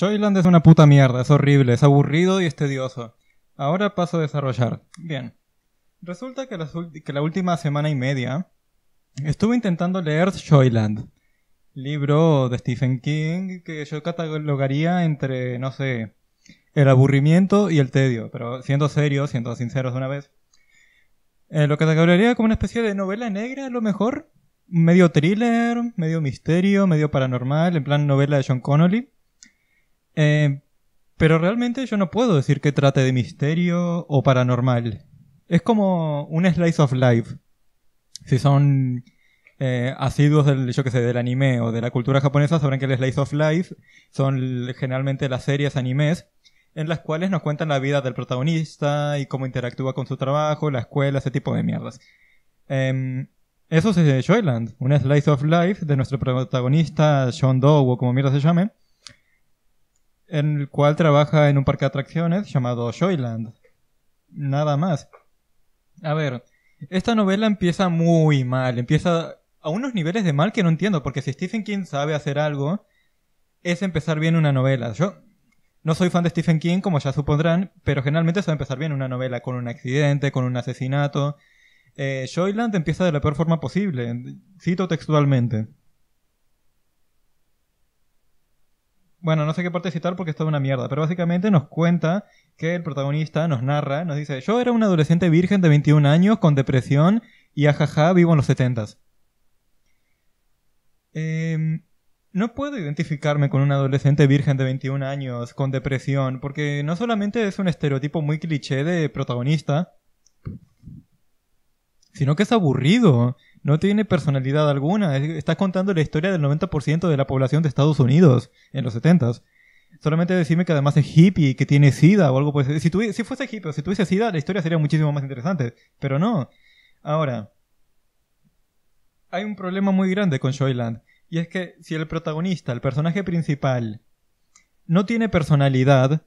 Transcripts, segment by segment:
Joyland es una puta mierda, es horrible, es aburrido y es tedioso. Ahora paso a desarrollar. Bien. Resulta que la, última semana y media estuve intentando leer Joyland, libro de Stephen King que yo catalogaría entre, no sé, el aburrimiento y el tedio, pero siendo serios, siendo sinceros de una vez. Eh, lo catalogaría como una especie de novela negra, a lo mejor, medio thriller, medio misterio, medio paranormal, en plan novela de John Connolly. Eh, pero realmente yo no puedo decir que trate de misterio o paranormal. Es como un slice of life. Si son eh, asiduos del, yo que sé, del anime o de la cultura japonesa, sabrán que el slice of life son generalmente las series animes en las cuales nos cuentan la vida del protagonista y cómo interactúa con su trabajo, la escuela, ese tipo de mierdas. Em, eso es de Joyland, un slice of life de nuestro protagonista John Doe o como mierda se llame, en el cual trabaja en un parque de atracciones llamado Joyland. Nada más. A ver, esta novela empieza muy mal, empieza a unos niveles de mal que no entiendo, porque si Stephen King sabe hacer algo, es empezar bien una novela. Yo no soy fan de Stephen King, como ya supondrán, pero generalmente sabe empezar bien una novela con un accidente, con un asesinato. Eh, Joyland empieza de la peor forma posible, cito textualmente. bueno, no sé qué parte citar porque es toda una mierda, pero básicamente nos cuenta que el protagonista nos narra, nos dice, yo era un adolescente virgen de 21 años con depresión y jaja vivo en los 70s. Em, no puedo identificarme con un adolescente virgen de 21 años con depresión, porque no solamente es un estereotipo muy cliché de protagonista, sino que es aburrido no tiene personalidad alguna. Estás contando la historia del 90% de la población de Estados Unidos en los 70s. Solamente decirme que además es hippie, que tiene sida o algo pues, Si, si fuese hippie o si tuviese sida, la historia sería muchísimo más interesante. Pero no. Ahora, hay un problema muy grande con Joyland. Y es que si el protagonista, el personaje principal, no tiene personalidad,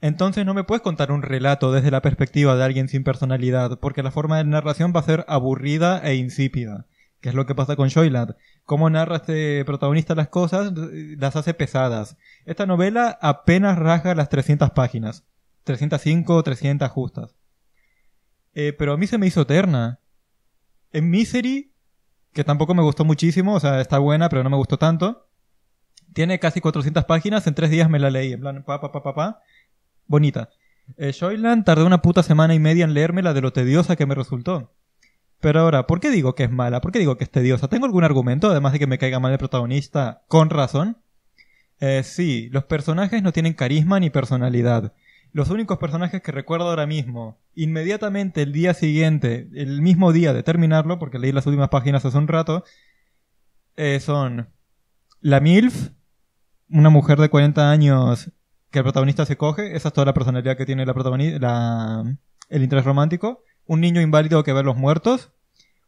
entonces no me puedes contar un relato desde la perspectiva de alguien sin personalidad, porque la forma de narración va a ser aburrida e insípida, que es lo que pasa con Joyland. Cómo narra este protagonista las cosas, las hace pesadas. Esta novela apenas rasga las 300 páginas. 305, 300 justas. Eh, pero a mí se me hizo terna. En Misery, que tampoco me gustó muchísimo, o sea, está buena, pero no me gustó tanto. Tiene casi 400 páginas, en tres días me la leí, en plan, pa, pa, pa, pa, pa bonita. Joyland eh, tardó una puta semana y media en leérmela de lo tediosa que me resultó. Pero ahora, ¿por qué digo que es mala? ¿Por qué digo que es tediosa? ¿Tengo algún argumento, además de que me caiga mal el protagonista, con razón? Eh, sí, los personajes no tienen carisma ni personalidad. Los únicos personajes que recuerdo ahora mismo, inmediatamente el día siguiente, el mismo día de terminarlo, porque leí las últimas páginas hace un rato, eh, son la MILF, una mujer de 40 años que el protagonista se coge, esa es toda la personalidad que tiene la protagonista, el interés romántico, un niño inválido que ve los muertos,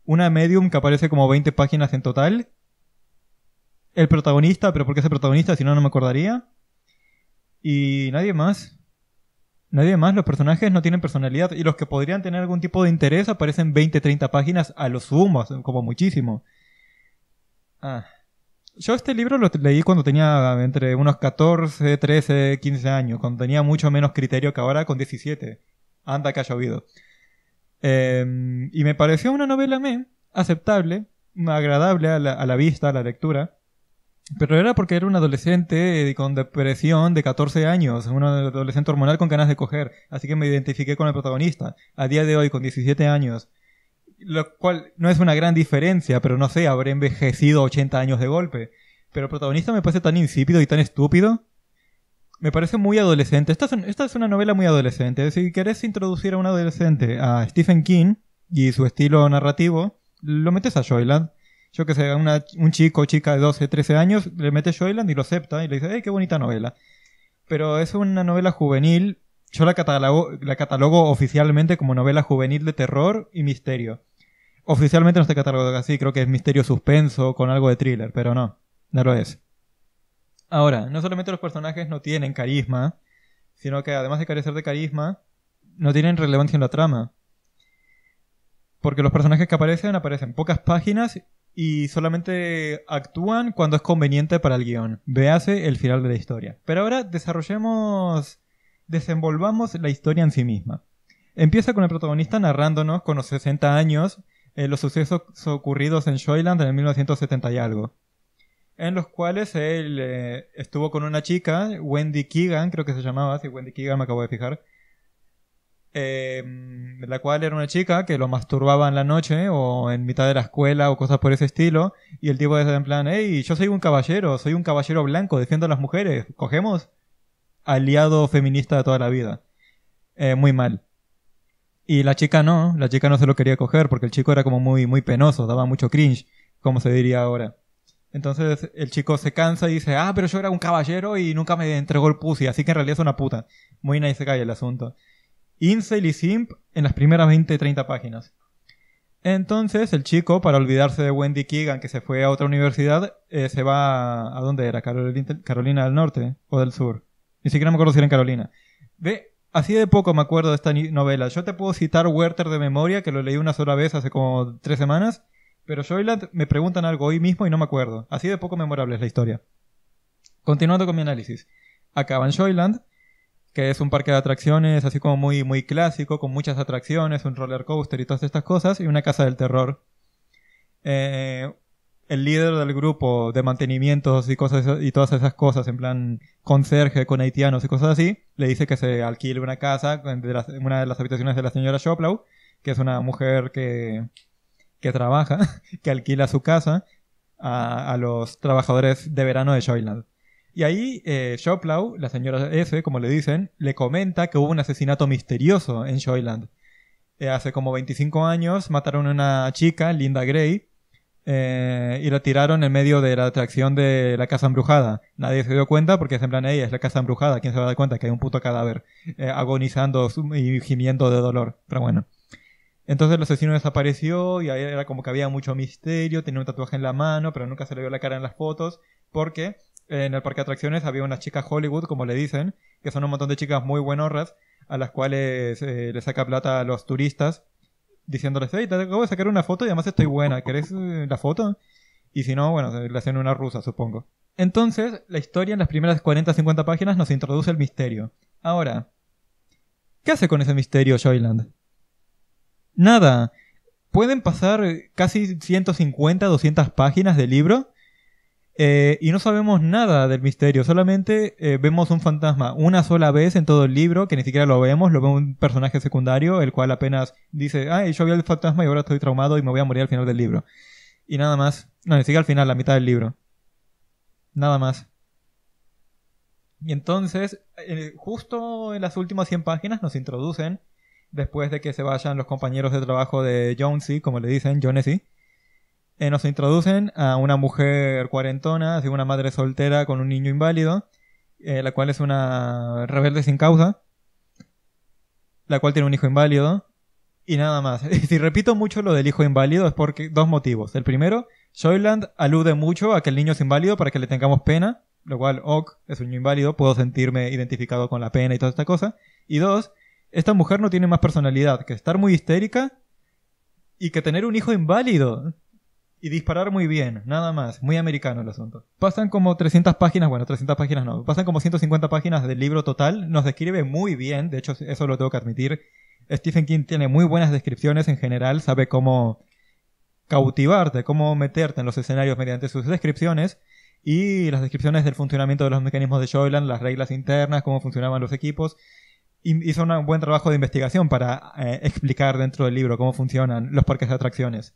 una medium que aparece como 20 páginas en total, el protagonista, pero ¿por qué es protagonista? Si no, no me acordaría. Y nadie más. Nadie más, los personajes no tienen personalidad y los que podrían tener algún tipo de interés aparecen 20, 30 páginas a los sumo, como muchísimo. Ah. Yo este libro lo leí cuando tenía entre unos 14, 13, 15 años, cuando tenía mucho menos criterio que ahora con 17. Anda que ha llovido. Em, y me pareció una novela me aceptable, agradable a la, a la, vista, a la lectura. Pero era porque era un adolescente eh, con depresión de 14 años, un adolescente hormonal con ganas de coger, así que me identifiqué con el protagonista. A día de hoy, con 17 años, lo cual no es una gran diferencia, pero no sé, habré envejecido 80 años de golpe. Pero el protagonista me parece tan insípido y tan estúpido. Me parece muy adolescente. Esta es, una novela muy adolescente. Si querés introducir a un adolescente a Stephen King y su estilo narrativo, lo metes a Joyland. Yo que sé, una, un chico chica de 12, 13 años, le metes Joyland y lo acepta y le dice, ¡ay, qué bonita novela! Pero es una novela juvenil yo la catalogo, la catalogo oficialmente como novela juvenil de terror y misterio. Oficialmente no se cataloga así, creo que es misterio suspenso con algo de thriller, pero no, no lo es. Ahora, no solamente los personajes no tienen carisma, sino que además de carecer de carisma, no tienen relevancia en la trama. Porque los personajes que aparecen aparecen pocas páginas y solamente actúan cuando es conveniente para el guión. Vease el final de la historia. Pero ahora desarrollemos Desenvolvamos la historia en sí misma. Empieza con el protagonista narrándonos con los 60 años eh, los sucesos ocurridos en Joyland en el 1970 y algo, en los cuales él eh, estuvo con una chica, Wendy Keegan, creo que se llamaba, si Wendy Keegan me acabo de fijar, em, la cual era una chica que lo masturbaba en la noche o en mitad de la escuela o cosas por ese estilo, y el tipo decía en plan, hey, yo soy un caballero, soy un caballero blanco, defiendo a las mujeres, cogemos aliado feminista de toda la vida. Eh, muy mal. Y la chica no, la chica no se lo quería coger porque el chico era como muy, muy penoso, daba mucho cringe, como se diría ahora. Entonces el chico se cansa y dice, ah, pero yo era un caballero y nunca me entregó el pussy, así que en realidad es una puta. Muy nice cae el asunto. Incel y simp en las primeras 20-30 páginas. Entonces el chico, para olvidarse de Wendy Keegan, que se fue a otra universidad, eh, se va a, ¿a dónde era? Carolina, Carolina del Norte o del Sur. Ni siquiera me acuerdo si era en Carolina. De, así de poco me acuerdo de esta novela. Yo te puedo citar Werther de memoria, que lo leí una sola vez hace como tres semanas, pero Joyland me preguntan algo hoy mismo y no me acuerdo. Así de poco memorable es la historia. Continuando con mi análisis. acaban en Joyland, que es un parque de atracciones así como muy, muy clásico, con muchas atracciones, un roller coaster y todas estas cosas, y una casa del terror. Eh, el líder del grupo de mantenimientos y cosas y todas esas cosas, en plan conserje con haitianos y cosas así, le dice que se alquile una casa en una de las habitaciones de la señora shoplau que es una mujer que, que trabaja, que alquila su casa a, los trabajadores de verano de Joyland. Y ahí eh, la señora S, como le dicen, le comenta que hubo un asesinato misterioso en Joyland. Eh, hace como 25 años mataron a una chica, Linda Gray, eh, y la tiraron en medio de la atracción de la casa embrujada. Nadie se dio cuenta porque en plan, ella es la casa embrujada, ¿quién se va a dar cuenta que hay un puto cadáver eh, agonizando y gimiendo de dolor? Pero bueno. Entonces el asesino desapareció y ahí era como que había mucho misterio, tenía un tatuaje en la mano, pero nunca se le vio la cara en las fotos, porque eh, en el parque de atracciones había unas chicas Hollywood, como le dicen, que son un montón de chicas muy buenorras, a las cuales le saca plata a los turistas diciéndoles, hey, te acabo de sacar una foto y además estoy buena, ¿querés eh, la foto? Y si no, bueno, le hacen una rusa, supongo. Entonces, la historia en las primeras 40-50 páginas nos introduce el misterio. Ahora, ¿qué hace con ese misterio Joyland? Nada. Pueden pasar casi 150, 200 páginas de libro eh, y no sabemos nada del misterio, solamente eh, vemos un fantasma una sola vez en todo el libro, que ni siquiera lo vemos, lo ve un personaje secundario, el cual apenas dice, ah, yo vi el fantasma y ahora estoy traumado y me voy a morir al final del libro. Y nada más, no, ni siquiera al final, la mitad del libro. Nada más. Y entonces, eh, justo en las últimas 100 páginas nos introducen, después de que se vayan los compañeros de trabajo de Jonesy, como le dicen, Jonesy eh, nos introducen a una mujer cuarentona, así una madre soltera con un niño inválido, eh, la cual es una rebelde sin causa, la cual tiene un hijo inválido, y nada más. si repito mucho lo del hijo inválido es porque dos motivos. El primero, Joyland alude mucho a que el niño es inválido para que le tengamos pena, lo cual, ok, es un niño inválido, puedo sentirme identificado con la pena y toda esta cosa. Y dos, esta mujer no tiene más personalidad que estar muy histérica y que tener un hijo inválido y disparar muy bien, nada más. Muy americano el asunto. Pasan como 300 páginas, bueno, 300 páginas no, pasan como 150 páginas del libro total. Nos describe muy bien, de hecho, eso lo tengo que admitir. Stephen King tiene muy buenas descripciones en general, sabe cómo cautivarte, cómo meterte en los escenarios mediante sus descripciones y las descripciones del funcionamiento de los mecanismos de Joyland, las reglas internas, cómo funcionaban los equipos. Hizo un buen trabajo de investigación para eh, explicar dentro del libro cómo funcionan los parques de atracciones.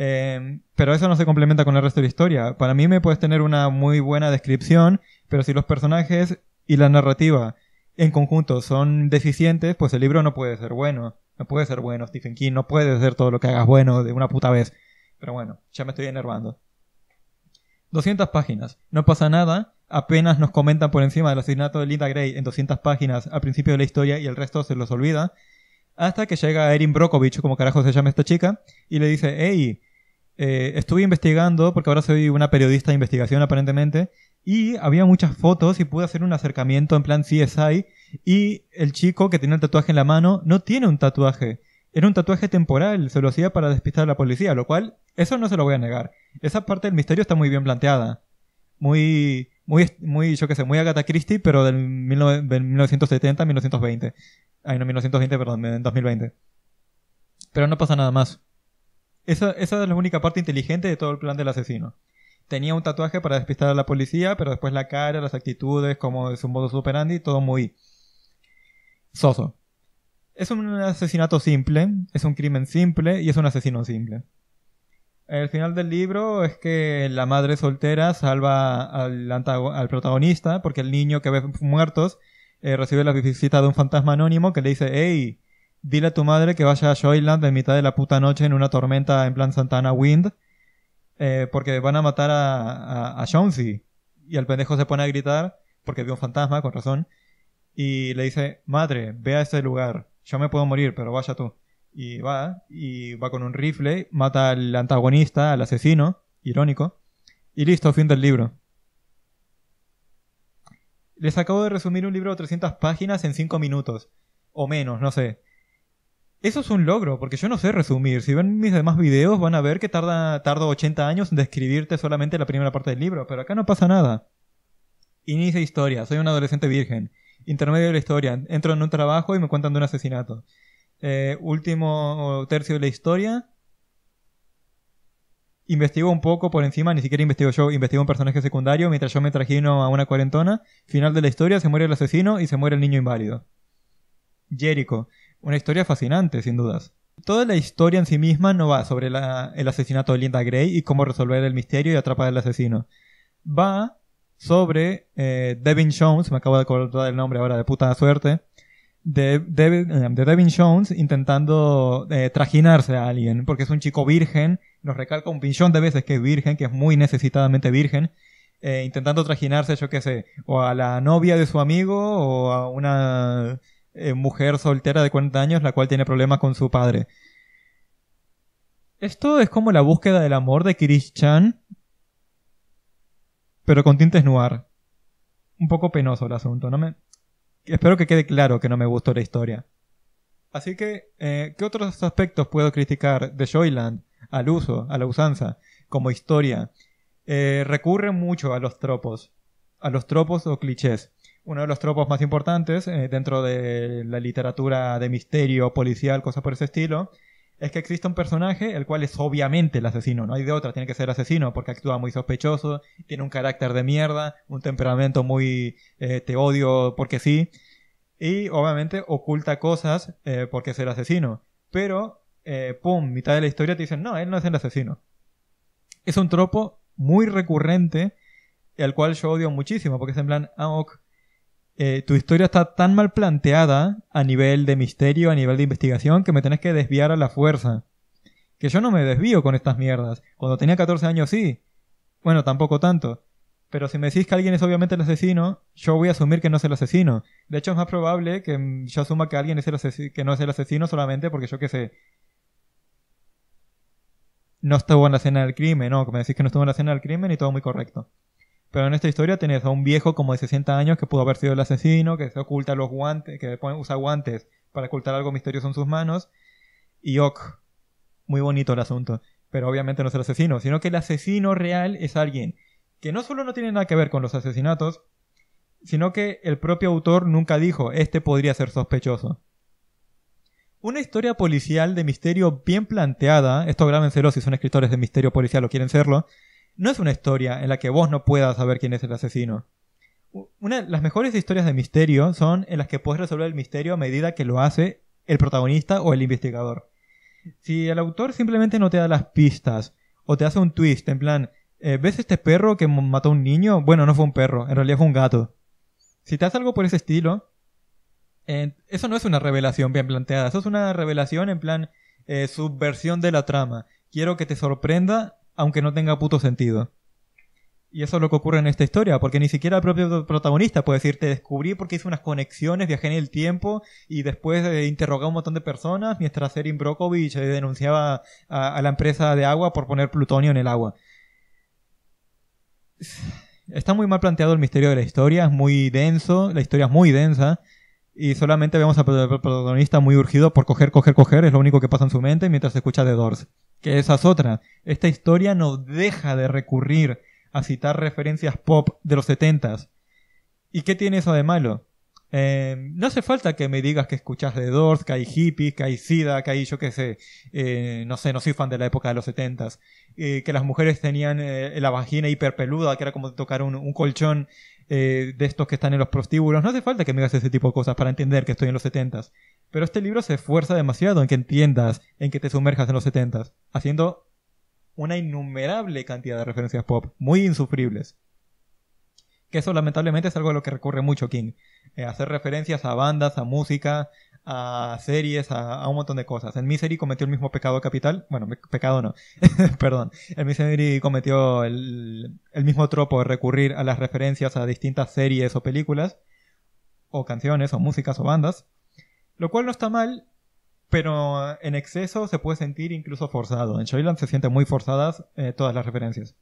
Em, pero eso no se complementa con el resto de la historia. Para mí me puedes tener una muy buena descripción, pero si los personajes y la narrativa en conjunto son deficientes, pues el libro no puede ser bueno. No puede ser bueno, Stephen King, no puede ser todo lo que hagas bueno de una puta vez. Pero bueno, ya me estoy enervando. 200 páginas, no pasa nada, apenas nos comentan por encima del asesinato de Linda Gray en 200 páginas al principio de la historia y el resto se los olvida, hasta que llega Erin Brokovich, como carajo se llama esta chica, y le dice, hey, eh, estuve investigando, porque ahora soy una periodista de investigación aparentemente, y había muchas fotos y pude hacer un acercamiento en plan CSI, y el chico que tenía el tatuaje en la mano no tiene un tatuaje. Era un tatuaje temporal, se lo hacía para despistar a la policía, lo cual, eso no se lo voy a negar. Esa parte del misterio está muy bien planteada. Muy, muy, muy yo que sé, muy Agatha Christie, pero del, 1970 1920. Ay, no, 1920, perdón, en 2020. Pero no pasa nada más. Esa, es la única parte inteligente de todo el plan del asesino. Tenía un tatuaje para despistar a la policía, pero después la cara, las actitudes, como es un modo Andy, todo muy soso. Es un asesinato simple, es un crimen simple y es un asesino simple. El final del libro es que la madre soltera salva al, al protagonista porque el niño que ve muertos eh, recibe la visita de un fantasma anónimo que le dice, hey, dile a tu madre que vaya a Joyland en mitad de la puta noche en una tormenta en plan Santana Wind, eh, porque van a matar a, a, Y el pendejo se pone a gritar, porque vio un fantasma, con razón, y le dice, madre, ve a ese lugar, yo me puedo morir, pero vaya tú. Y va, y va con un rifle, mata al antagonista, al asesino, irónico, y listo, fin del libro. Les acabo de resumir un libro de 300 páginas en 5 minutos, o menos, no sé. Eso es un logro, porque yo no sé resumir. Si ven mis demás videos van a ver que tarda, tardo 80 años en describirte solamente la primera parte del libro, pero acá no pasa nada. Inicia historia, soy un adolescente virgen. Intermedio de la historia, entro en un trabajo y me cuentan de un asesinato. Eh, último tercio de la historia. Investigo un poco por encima, ni siquiera investigo yo, investigo un personaje secundario mientras yo me trajino a una cuarentona. Final de la historia, se muere el asesino y se muere el niño inválido. Jericho. Una historia fascinante, sin dudas. Toda la historia en sí misma no va sobre el asesinato de Linda Gray y cómo resolver el misterio y atrapar al asesino. Va sobre eh, Devin Jones, me acabo de acordar el nombre ahora de puta suerte, de, Devin eh, Jones intentando eh, trajinarse a alguien, porque es un chico virgen, nos recalca un pinchón de veces que es virgen, que es muy necesitadamente virgen, intentando trajinarse, yo qué sé, o a la novia de su amigo, o a una eh, mujer soltera de 40 años la cual tiene problemas con su padre. Esto es como la búsqueda del amor de Kirish-chan, pero con tintes noir. Un poco penoso el asunto, ¿no? Me... Espero que quede claro que no me gustó la historia. Así que, eh, ¿qué otros aspectos puedo criticar de Joyland al uso, a la usanza, como historia? Eh, recurre mucho a los tropos, a los tropos o clichés uno de los tropos más importantes eh, dentro de la literatura de misterio, policial, cosas por ese estilo, es que existe un personaje el cual es obviamente el asesino, no hay de otra, tiene que ser asesino porque actúa muy sospechoso, tiene un carácter de mierda, un temperamento muy eh, te odio porque sí, y obviamente oculta cosas eh, porque es el asesino, pero pum, mitad de la historia te dicen, no, él no es el asesino. Es un tropo muy recurrente, el cual yo odio muchísimo porque es en plan, ah, eh, tu historia está tan mal planteada a nivel de misterio, a nivel de investigación, que me tenés que desviar a la fuerza. Que yo no me desvío con estas mierdas. Cuando tenía 14 años sí. Bueno, tampoco tanto. Pero si me decís que alguien es obviamente el asesino, yo voy a asumir que no es el asesino. De hecho, es más probable que mm, yo asuma que alguien es el que no es el asesino solamente porque yo qué sé. No estuvo en la escena del crimen, no, que me decís que no estuvo en la escena del crimen y todo muy correcto. Pero en esta historia tenés a un viejo como de 60 años que pudo haber sido el asesino, que se oculta los guantes, que usa guantes para ocultar algo misterioso en sus manos. Y ok, muy bonito el asunto. Pero obviamente no es el asesino, sino que el asesino real es alguien que no solo no tiene nada que ver con los asesinatos, sino que el propio autor nunca dijo, este podría ser sospechoso. Una historia policial de misterio bien planteada, esto grábenselo si son escritores de misterio policial o quieren serlo, no es una historia en la que vos no puedas saber quién es el asesino. Una las mejores historias de misterio son en las que puedes resolver el misterio a medida que lo hace el protagonista o el investigador. Si el autor simplemente no te da las pistas o te hace un twist en plan, eh, ¿ves este perro que mató a un niño? Bueno, no fue un perro, en realidad fue un gato. Si te hace algo por ese estilo, eh, eso no es una revelación bien planteada, eso es una revelación en plan eh, subversión de la trama. Quiero que te sorprenda aunque no tenga puto sentido. Y eso es lo que ocurre en esta historia, porque ni siquiera el propio protagonista puede decir, te descubrí porque hice unas conexiones, viajé en el tiempo y después eh, a un montón de personas mientras Erin Brokovich eh, denunciaba a, a, la empresa de agua por poner plutonio en el agua. Está muy mal planteado el misterio de la historia, es muy denso, la historia es muy densa, y solamente vemos al protagonista muy urgido por coger, coger, coger, es lo único que pasa en su mente mientras escucha The Doors. Que esa es otra. Esta historia no deja de recurrir a citar referencias pop de los setentas ¿Y qué tiene eso de malo? Em, no hace falta que me digas que escuchas de Doors, que hay hippies, que hay sida, que hay yo que sé, eh, no sé, no soy fan de la época de los setentas, eh, que las mujeres tenían eh, la vagina hiperpeluda, que era como tocar un, un colchón de estos que están en los prostíbulos. No hace falta que me digas ese tipo de cosas para entender que estoy en los setentas. Pero este libro se esfuerza demasiado en que entiendas, en que te sumerjas en los setentas, haciendo una innumerable cantidad de referencias pop, muy insufribles. Que eso lamentablemente es algo a lo que recurre mucho King. Eh, hacer referencias a bandas, a música, a series, a, a, un montón de cosas. en Misery cometió el mismo pecado capital. Bueno, pecado no. Perdón. El Misery cometió el, mismo tropo de recurrir a las referencias a distintas series o películas, o canciones, o músicas, o bandas. Lo cual no está mal, pero en exceso se puede sentir incluso forzado. En Shoyland se sienten muy forzadas eh, todas las referencias.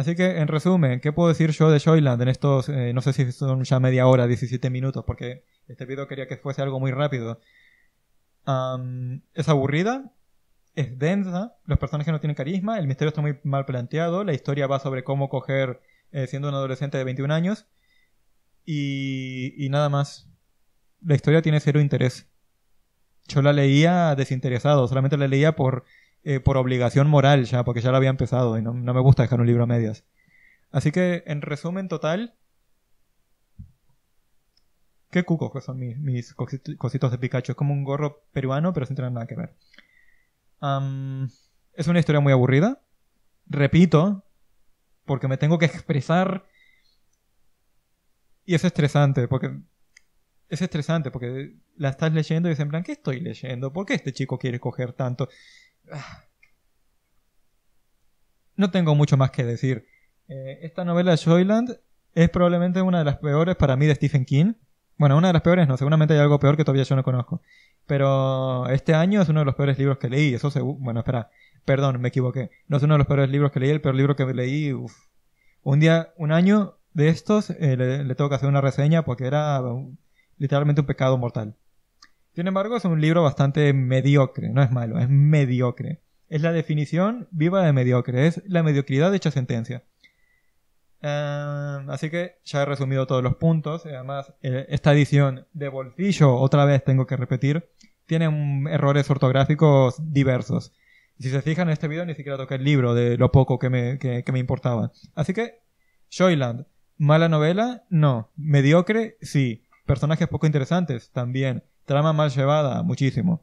Así que, en resumen, ¿qué puedo decir yo de Joyland en estos, eh, no sé si son ya media hora, 17 minutos, porque este video quería que fuese algo muy rápido? es aburrida, es densa, los personajes no tienen carisma, el misterio está muy mal planteado, la historia va sobre cómo coger eh, siendo un adolescente de 21 años y nada más. La historia tiene cero interés. Yo la leía desinteresado, solamente la leía por eh, por obligación moral ya, porque ya lo había empezado y no, no me gusta dejar un libro a medias. Así que, en resumen total, qué cucos son mis, cositos de Pikachu. Es como un gorro peruano, pero sin tener nada que ver. es una historia muy aburrida. Repito, porque me tengo que expresar. Y es estresante, porque. Es estresante, porque la estás leyendo y dices, en plan, ¿qué estoy leyendo? ¿Por qué este chico quiere coger tanto? No tengo mucho más que decir. Eh, esta novela de Joyland es probablemente una de las peores para mí de Stephen King. Bueno, una de las peores no, seguramente hay algo peor que todavía yo no conozco. Pero este año es uno de los peores libros que leí, eso seguro... Bueno, espera, perdón, me equivoqué. No es uno de los peores libros que leí, el peor libro que leí, Un día, un año de estos, eh, le, tengo que hacer una reseña porque era literalmente un pecado mortal. Sin embargo, es un libro bastante mediocre, no es malo, es mediocre. Es la definición viva de mediocre, es la mediocridad de hecha sentencia. Em, así que ya he resumido todos los puntos. Además, eh, esta edición de bolsillo, otra vez tengo que repetir, tiene errores ortográficos diversos. Si se fijan en este video, ni siquiera toqué el libro de lo poco que me, que me importaba. Así que, Joyland, mala novela, no. Mediocre, sí. Personajes poco interesantes, también trama mal llevada, muchísimo.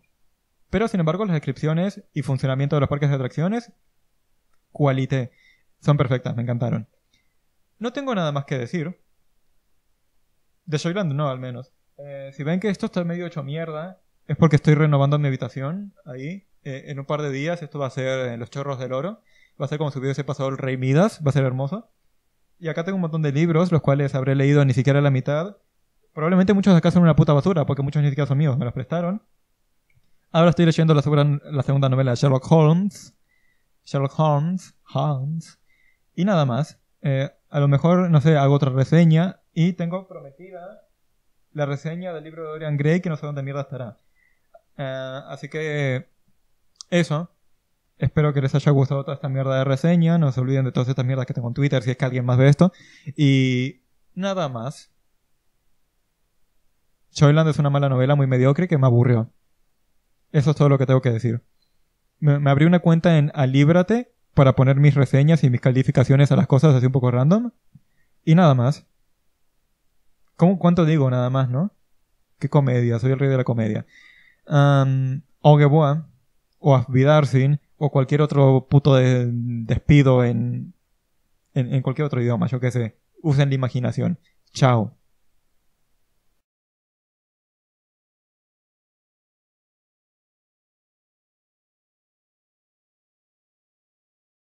Pero sin embargo, las descripciones y funcionamiento de los parques de atracciones, cualité, son perfectas, me encantaron. No tengo nada más que decir. De Soyland no, al menos. Eh, si ven que esto está medio hecho mierda, es porque estoy renovando mi habitación ahí. Eh, en un par de días esto va a ser en eh, los chorros del oro. Va a ser como si hubiese pasado el Rey Midas, va a ser hermoso. Y acá tengo un montón de libros, los cuales habré leído ni siquiera la mitad. Probablemente muchos de acá son una puta basura, porque muchos ni siquiera son míos, me los prestaron. Ahora estoy leyendo la segunda, novela de Sherlock Holmes. Sherlock Holmes. Holmes. Y nada más. Eh, a lo mejor, no sé, hago otra reseña. Y tengo prometida la reseña del libro de Dorian Gray, que no sé dónde mierda estará. Eh, así que. Eso. Espero que les haya gustado toda esta mierda de reseña. No se olviden de todas estas mierdas que tengo en Twitter si es que alguien más ve esto. Y. Nada más. Choyland es una mala novela muy mediocre que me aburrió. Eso es todo lo que tengo que decir. Me, abrí una cuenta en Alíbrate para poner mis reseñas y mis calificaciones a las cosas así un poco random. Y nada más. ¿Cómo, ¿Cuánto digo nada más, no? ¿Qué comedia? Soy el rey de la comedia. O Ogeboa, o Asvidarsin, o cualquier otro puto despido en, en, en cualquier otro idioma, yo qué sé. Usen la imaginación. Chao.